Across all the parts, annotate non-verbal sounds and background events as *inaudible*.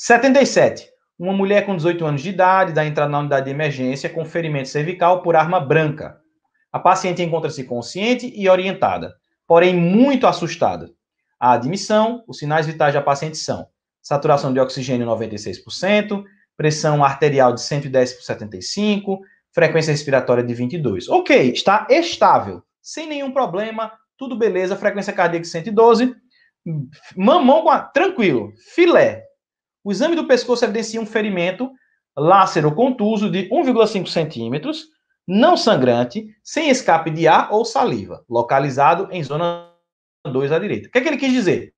77. Uma mulher com 18 anos de idade dá entrada na unidade de emergência com ferimento cervical por arma branca. A paciente encontra-se consciente e orientada, porém muito assustada. A admissão, os sinais vitais da paciente são saturação de oxigênio 96%, pressão arterial de 110 por 75, frequência respiratória de 22. Ok, está estável, sem nenhum problema, tudo beleza, frequência cardíaca 112, mamão a... tranquilo, filé. O exame do pescoço evidencia um ferimento lácero contuso de 1,5 centímetros, não sangrante, sem escape de ar ou saliva, localizado em zona 2 à direita. O que, é que ele quis dizer?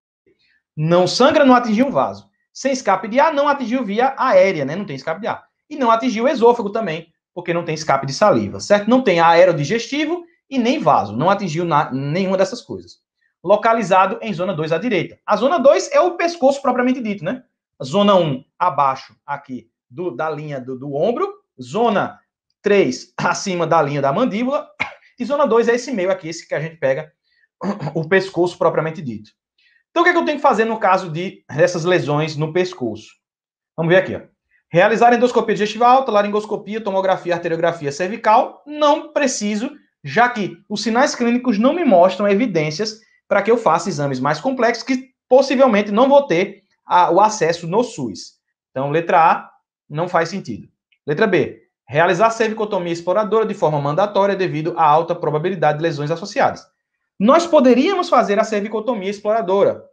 Não sangra, não atingiu o vaso. Sem escape de ar, não atingiu via aérea, né? Não tem escape de ar. E não atingiu o esôfago também, porque não tem escape de saliva, certo? Não tem aerodigestivo e nem vaso. Não atingiu na, nenhuma dessas coisas. Localizado em zona 2 à direita. A zona 2 é o pescoço propriamente dito, né? Zona 1 abaixo aqui do, da linha do, do ombro. Zona 3 *coughs* acima da linha da mandíbula. E zona 2 é esse meio aqui, esse que a gente pega *coughs* o pescoço propriamente dito. Então, o que, é que eu tenho que fazer no caso de dessas lesões no pescoço? Vamos ver aqui. Ó. Realizar endoscopia digestiva alta, laringoscopia, tomografia, arteriografia cervical. Não preciso, já que os sinais clínicos não me mostram evidências para que eu faça exames mais complexos que possivelmente não vou ter a, o acesso no SUS. Então, letra A, não faz sentido. Letra B, realizar cervicotomia exploradora de forma mandatória devido à alta probabilidade de lesões associadas. Nós poderíamos fazer a cervicotomia exploradora,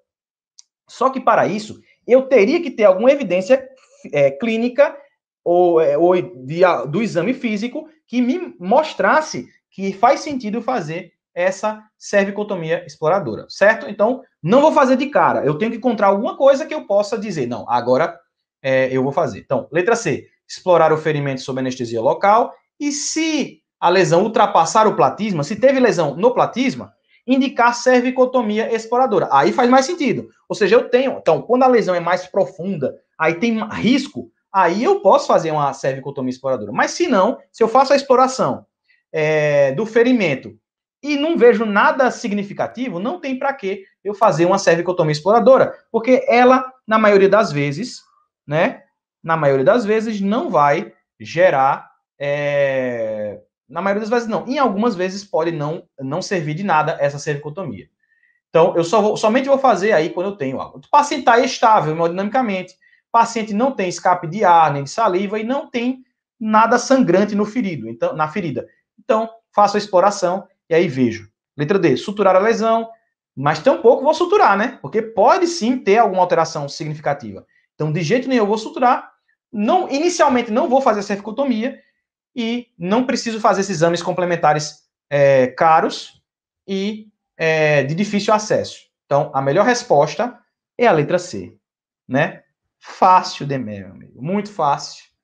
só que para isso eu teria que ter alguma evidência é, clínica ou, é, ou de, do exame físico que me mostrasse que faz sentido fazer essa cervicotomia exploradora, certo? Então, não vou fazer de cara. Eu tenho que encontrar alguma coisa que eu possa dizer. Não, agora é, eu vou fazer. Então, letra C, explorar o ferimento sob anestesia local. E se a lesão ultrapassar o platisma, se teve lesão no platisma, indicar cervicotomia exploradora. Aí faz mais sentido. Ou seja, eu tenho. Então, quando a lesão é mais profunda, aí tem risco, aí eu posso fazer uma cervicotomia exploradora. Mas se não, se eu faço a exploração é, do ferimento e não vejo nada significativo, não tem para que eu fazer uma cervicotomia exploradora, porque ela, na maioria das vezes, né, na maioria das vezes, não vai gerar. É... Na maioria das vezes, não. Em algumas vezes, pode não, não servir de nada essa cervicotomia. Então, eu só vou, somente vou fazer aí quando eu tenho algo. O paciente está estável hemodinamicamente, o paciente não tem escape de ar, nem de saliva e não tem nada sangrante no ferido, então, na ferida. Então, faço a exploração e aí vejo. Letra D, suturar a lesão, mas tampouco vou suturar, né? Porque pode sim ter alguma alteração significativa. Então, de jeito nenhum eu vou suturar. Não, inicialmente não vou fazer a cervicotomia e não preciso fazer esses exames complementares é, caros e é, de difícil acesso. Então, a melhor resposta é a letra C, né? Fácil, Demé, meu amigo. Muito fácil.